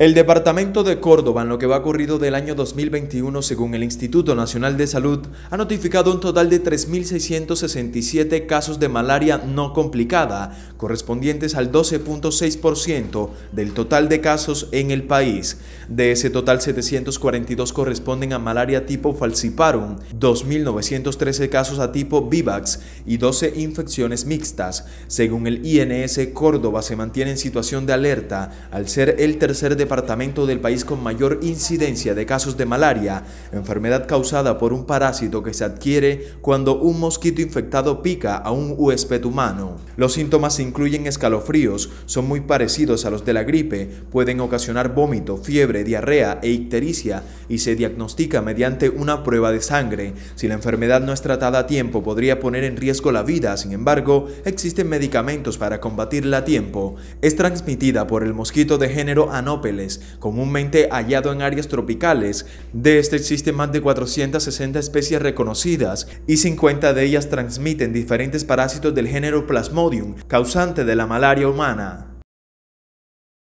El Departamento de Córdoba, en lo que va ocurrido del año 2021, según el Instituto Nacional de Salud, ha notificado un total de 3.667 casos de malaria no complicada, correspondientes al 12.6% del total de casos en el país. De ese total, 742 corresponden a malaria tipo falciparum, 2.913 casos a tipo vivax y 12 infecciones mixtas. Según el INS, Córdoba se mantiene en situación de alerta al ser el tercer departamento departamento del país con mayor incidencia de casos de malaria, enfermedad causada por un parásito que se adquiere cuando un mosquito infectado pica a un huésped humano. Los síntomas incluyen escalofríos, son muy parecidos a los de la gripe, pueden ocasionar vómito, fiebre, diarrea e ictericia y se diagnostica mediante una prueba de sangre. Si la enfermedad no es tratada a tiempo podría poner en riesgo la vida, sin embargo, existen medicamentos para combatirla a tiempo. Es transmitida por el mosquito de género Anopheles comúnmente hallado en áreas tropicales. De este existen más de 460 especies reconocidas y 50 de ellas transmiten diferentes parásitos del género Plasmodium, causante de la malaria humana.